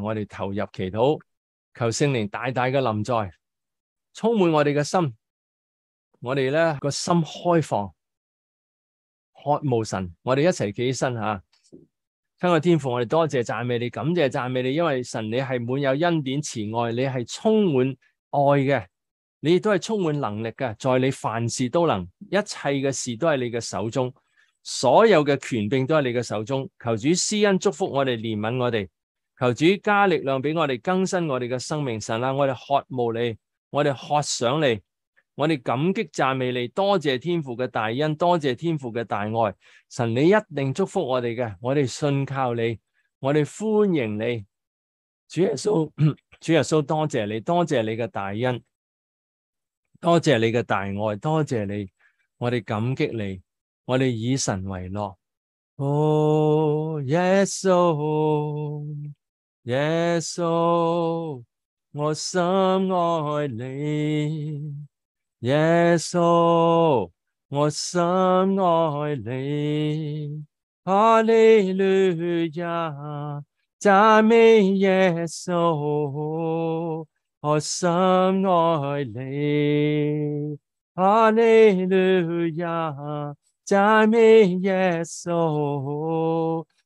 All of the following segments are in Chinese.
我哋投入祈祷，求圣灵大大嘅临在，充满我哋嘅心。我哋咧个心开放，渴慕神。我哋一齐起身吓，听我天父，我哋多谢赞美你，感谢赞美你，因为神你系满有恩典慈爱，你系充满爱嘅，你亦都系充满能力嘅，在你凡事都能，一切嘅事都系你嘅手中，所有嘅权柄都系你嘅手中。求主施恩祝福我哋，怜悯我哋。求主加力量俾我哋更新我哋嘅生命，神啊！我哋渴慕你，我哋渴想你，我哋感激赞美你，多谢天父嘅大恩，多谢天父嘅大爱，神你一定祝福我哋嘅，我哋信靠你，我哋欢迎你，主耶稣，主耶稣，多谢你，多谢你嘅大恩，多谢你嘅大爱，多谢你，我哋感激你，我哋以神为乐，哦，耶稣。耶穌，我深愛你。耶穌，我深愛你。哈利路亞，讚美耶穌，我深愛你。哈利路亞，讚美耶穌。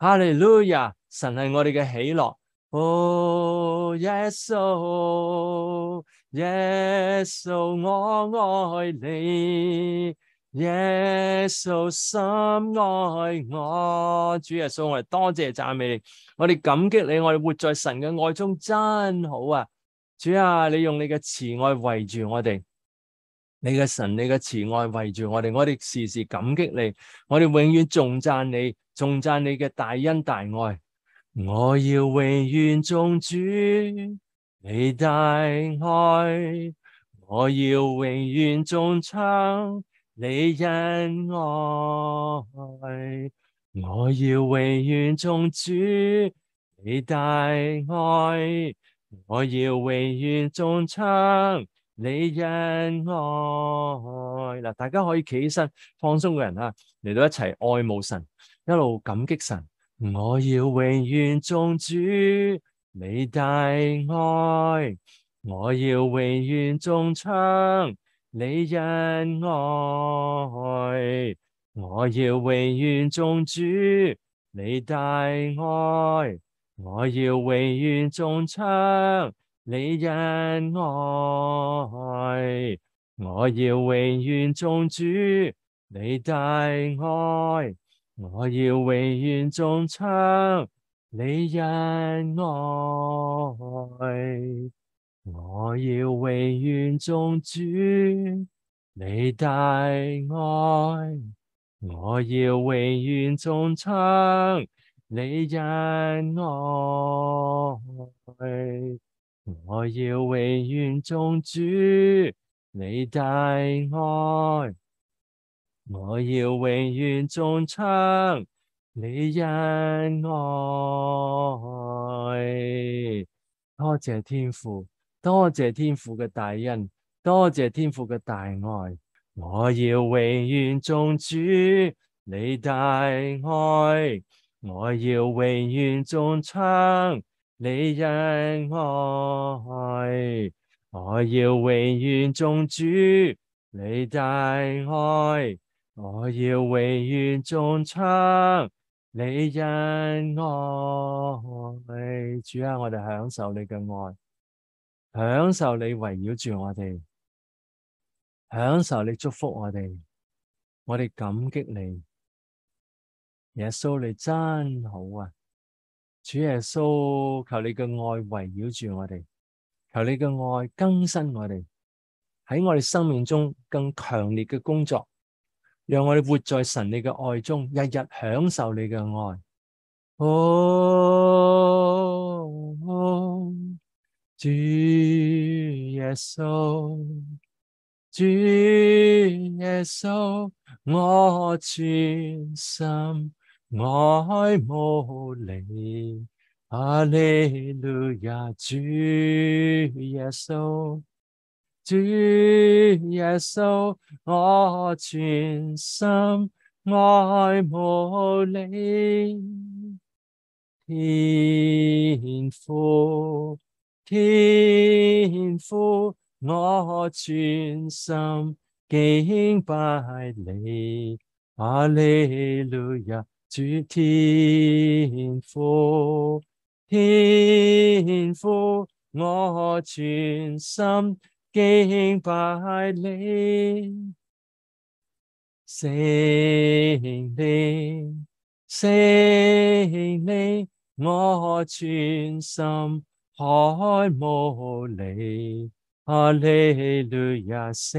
哈利路亚！神系我哋嘅喜乐。哦，耶稣，耶稣，我爱你，耶稣深爱我。主耶稣，我哋多谢赞美你，我哋感激你，我哋活在神嘅爱中真好啊！主啊，你用你嘅慈爱围住我哋。你嘅神，你嘅慈爱围住我哋，我哋时时感激你，我哋永远重赞你，重赞你嘅大恩大爱。我要永远重主你大爱，我要永远重唱你恩爱，我要永远重主你大爱，我要永远重唱。你恩爱，嗱，大家可以起身放松个人啊，嚟到一齐爱慕神，一路感激神。我要永远颂主你大爱，我要永远颂唱你恩爱，我要永远颂主你大爱，我要永远颂唱。你恩爱，我要永远忠主；你大爱，我要永远忠唱。你恩爱，我要永远忠主；你大爱，我要永远忠唱。你恩爱。我要永远颂主你大爱，我要永远颂唱你恩爱。多谢天父，多谢天父嘅大恩，多谢天父嘅大爱。我要永远颂主你大爱，我要永远颂唱。你恩爱，我要永远忠主；你大爱，我要永远忠亲。你恩爱，主啊，我哋享受你嘅爱，享受你围绕住我哋，享受你祝福我哋，我哋感激你，耶稣，你真好啊！主耶稣，求你嘅爱围绕住我哋，求你嘅爱更新我哋，喺我哋生命中更强烈嘅工作，让我哋活在神你嘅爱中，日日享受你嘅爱。哦，主耶稣，主耶稣，我全心。爱慕你，阿利路亚！主耶稣，主耶稣，我全心爱慕你。天父，天父，我全心敬拜你，阿利路亚！主天赋，天赋我全心敬拜你，圣灵，圣灵，我全心开慕你，阿利路亚，圣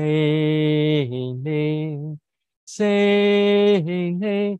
灵，圣灵。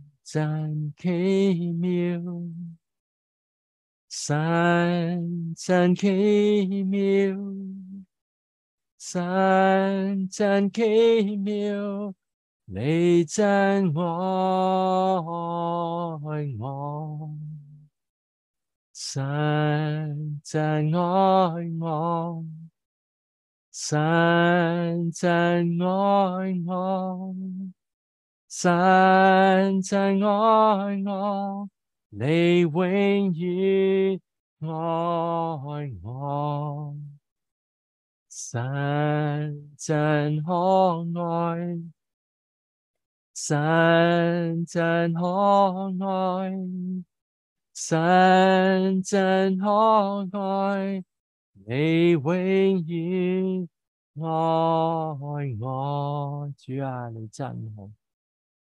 真奇妙，真真奇妙，真真奇妙，你真爱我，真真爱我，真真爱我。神真爱我，你永远爱我。神真可爱，神真可爱，神真可爱，你永远爱我。主啊，你真好。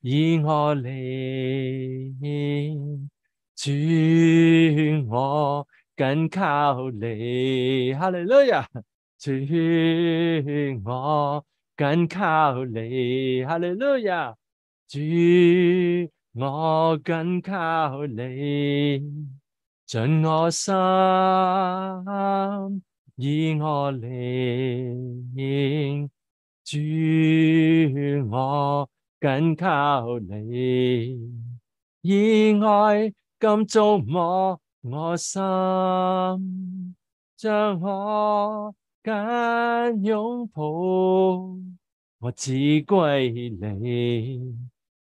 以我灵，主我紧靠你，哈利路亚！主我紧靠你，哈利路亚！主我紧靠你，尽我心，以我灵，主我。紧靠你，以爱今朝摸我心，将我紧拥抱。我只归你，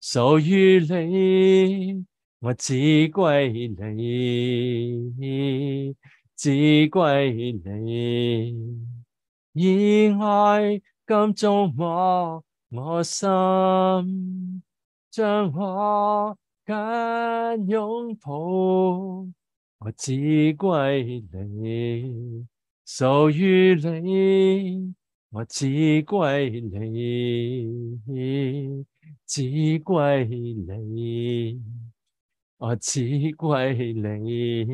属于你，我只归你，只归你。以爱今朝摸。我心将我紧拥抱，我只归你，属于你，我只归你，只归你，我只归你，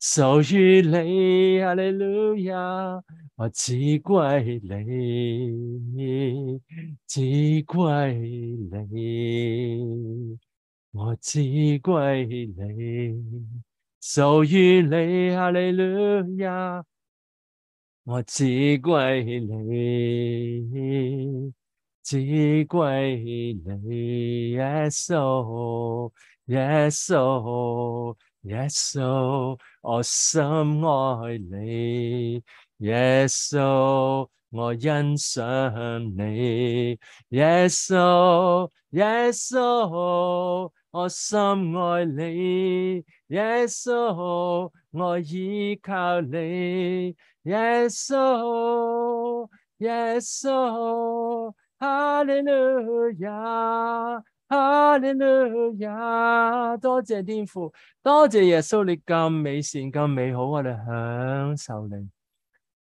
属于你，哈利路亚。我只归你，只归你，我只归你，属于你哈你恋呀。我只归你，只归你，耶稣，耶稣，耶稣，我深爱你。耶稣，我欣赏你；耶稣，耶稣，我深爱你；耶稣，我依靠你；耶稣，耶稣，哈利路亚，哈利路亚！多谢天父，多谢耶稣，你咁美善，咁美好，我哋享受你。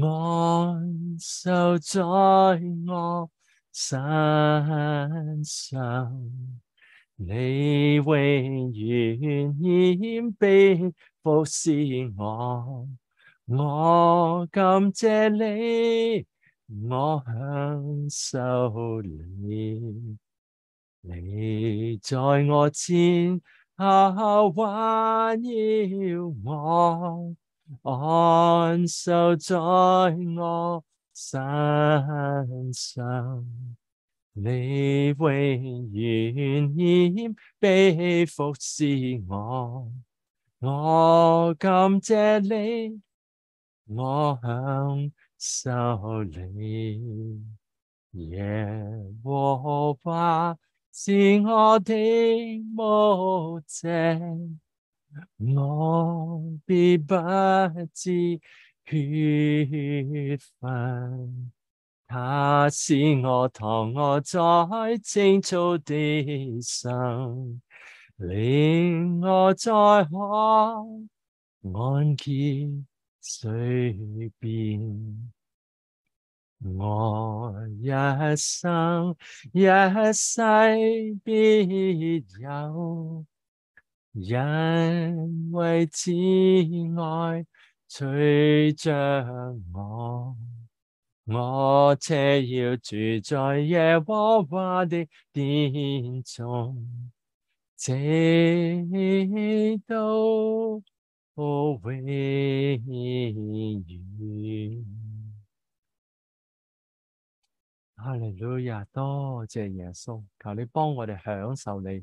安受在我身上，你永远谦卑服侍我，我感谢你，我享受你，你在我前下弯腰。安守在我身上，你永原念悲服侍我，我感谢你，我享受你，耶和华是我的魔镜。我必不知血份，他使我躺卧在青草地上，令我再可安歇，随便我一生一世必有。因为慈爱随着我，我且要住在耶和华的殿中，直到永远。哈利路亚！多谢耶稣，求你帮我哋享受你。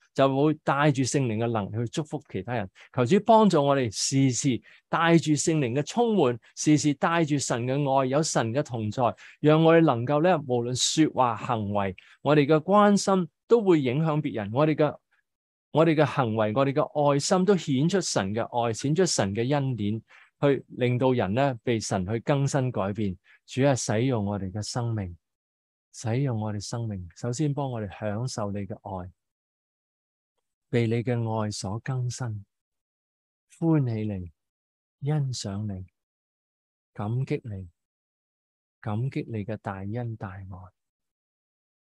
就会带住圣灵嘅能力去祝福其他人。求主帮助我哋，时时带住圣灵嘅充满，时时带住神嘅爱，有神嘅同在，让我哋能够咧，无论说话、行为，我哋嘅关心都会影响别人。我哋嘅我哋嘅行为，我哋嘅爱心，都显出神嘅爱，显出神嘅恩典，去令到人咧被神去更新改变。主啊，使用我哋嘅生命，使用我哋生命，首先帮我哋享受你嘅爱。被你嘅愛所更新，歡喜你，欣賞你，感激你，感激你嘅大恩大愛。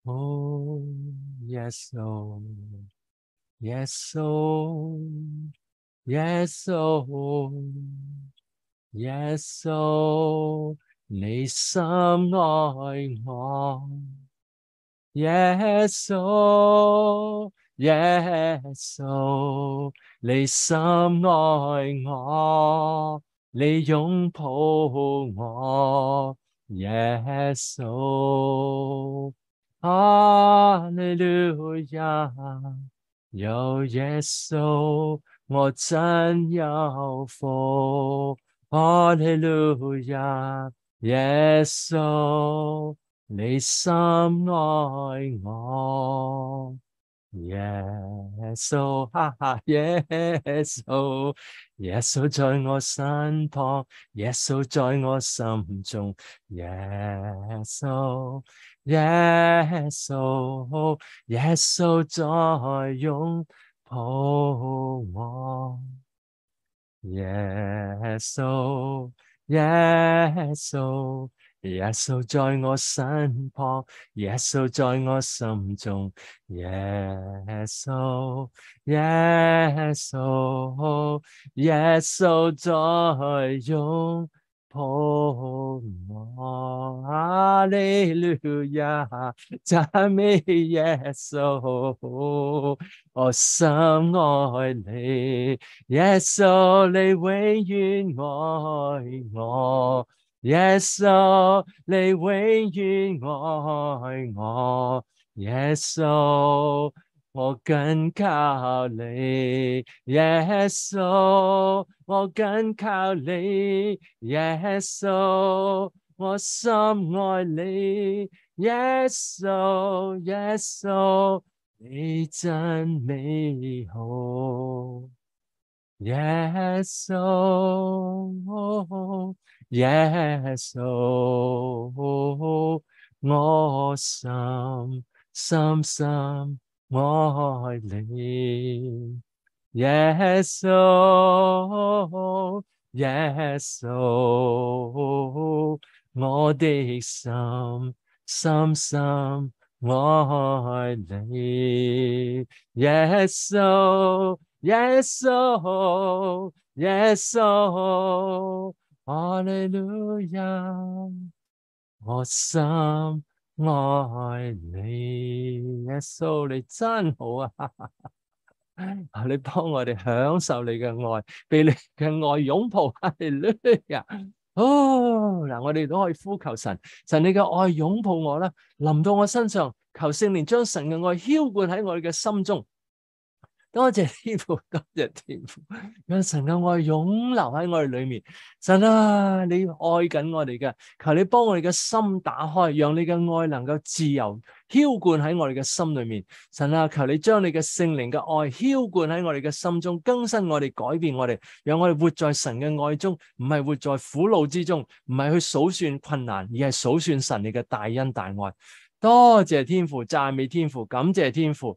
Oh yes, oh yes, oh yes, oh yes, oh 你深愛我。Yes, oh 耶稣，你深爱我，你拥抱我。耶稣，哈利路亚，有耶稣，我真有福。哈利路亚，耶稣，你深爱我。Yes, oh, ha ha, yes, oh, yes, oh, 在我身旁, yes, oh, 在我心中, yes, oh, yes, oh, yes, oh, yes, oh, yes, oh, 耶稣在我身旁，耶稣在我心中，耶稣，耶稣，耶稣在拥抱我，哈利路亚赞美耶稣，我心爱你，耶稣你永远爱我。耶稣，你永远爱我。耶稣，我紧靠你。耶稣，我紧靠你。耶稣，我深爱你。耶稣，耶稣，你真美好。耶稣。耶稣，我心深深爱你。耶稣，耶稣，我的心深深爱你。耶稣，耶稣，耶稣。哈利路亚！我心爱你，耶稣，你真好 啊！你帮我哋享受你嘅爱，被你嘅爱拥抱。哈利路亚！哦，嗱，我哋都可以呼求神，神你嘅爱拥抱我啦，临到我身上，求圣灵将神嘅爱浇灌喺我哋嘅心中。多谢天父，多谢天父，让神嘅爱涌流喺我哋里面。神啊，你爱紧我哋嘅，求你帮我哋嘅心打开，让你嘅爱能够自由浇灌喺我哋嘅心里面。神啊，求你将你嘅圣灵嘅爱浇灌喺我哋嘅心中，更新我哋，改变我哋，让我哋活在神嘅爱中，唔系活在苦恼之中，唔系去数算困难，而系数算神你嘅大恩大爱。多谢天父，赞美天父，感谢天父。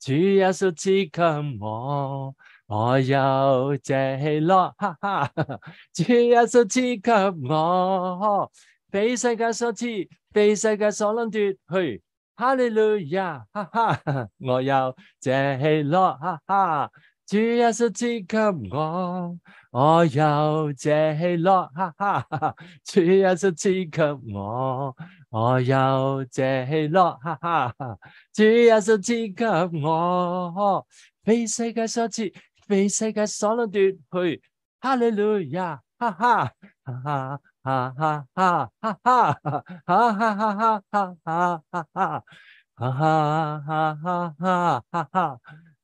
主耶稣赐给我，我有谢乐，哈哈！主耶稣赐给我，被世界所赐，被世界所争夺，去哈利路亚，哈哈！我有谢乐，哈哈！主耶稣赐给我。我有这喜乐，哈哈！主一生赐给我，我有这喜乐，哈哈！主一生赐给我，被世界所赐，被世界所夺去，哈利路亚，哈哈！哈哈！哈哈！哈哈！哈哈！哈哈！哈哈！哈哈！哈哈！哈哈！哈哈！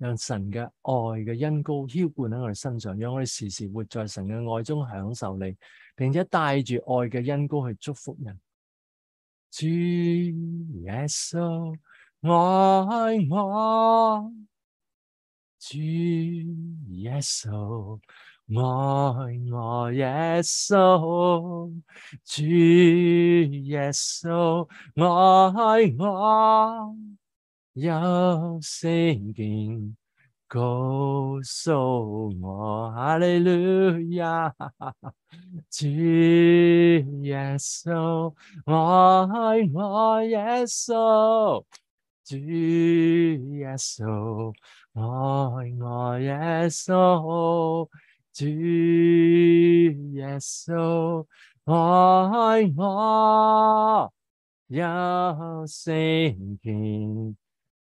让神嘅爱嘅恩高浇灌喺我哋身上，让我哋时时活在神嘅爱中，享受你，并且带住爱嘅恩高去祝福人。主耶稣爱我，主耶稣爱我，耶稣，主耶稣爱我。your singing goes so on. Hallelujah. 주 예수 my my 예수 주 예수 my my 예수 주 예수 my my your singing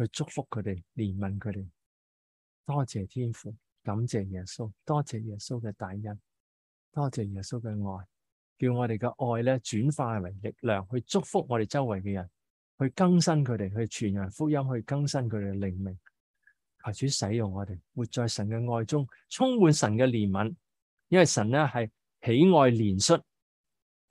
去祝福佢哋，怜悯佢哋。多谢天父，感谢耶稣，多谢耶稣嘅大恩，多谢耶稣嘅爱，叫我哋嘅爱咧转化为力量，去祝福我哋周围嘅人，去更新佢哋，去传扬福音，去更新佢哋嘅灵命。求主使用我哋，活在神嘅爱中，充满神嘅怜悯，因为神咧系喜爱怜恤。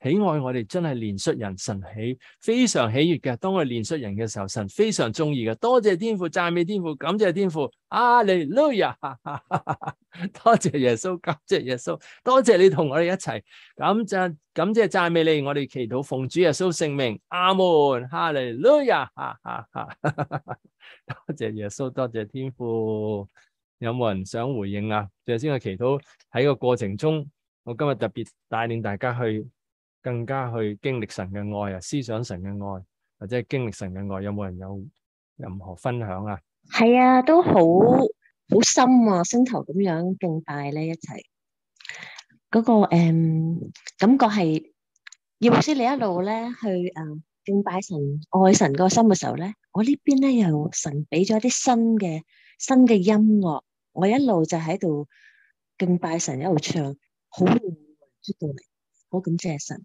喜爱我哋真系怜恤人，神喜非常喜悦嘅。当佢怜恤人嘅时候，神非常中意嘅。多谢天父，赞美天父，感谢天父，阿利路利亚，多谢耶稣，感谢耶稣，多谢你同我哋一齐，感谢感谢赞美你，我哋祈祷奉主耶稣圣名，阿门，哈利路利亚，多谢耶稣，多谢天父。有冇人想回应啊？最先嘅祈祷喺个过程中，我今日特别带领大家去。更加去经历神嘅爱啊，思想神嘅爱，或者系经历神嘅爱，有冇人有任何分享啊？系啊，都好好深啊，星头咁样敬拜咧，一齐嗰个诶感觉系叶牧师，你一路咧去诶敬拜神、爱神个心嘅时候咧，我呢边咧又神俾咗啲新嘅新嘅音乐，我一路就喺度敬拜神一路唱，好出到嚟，好感谢神。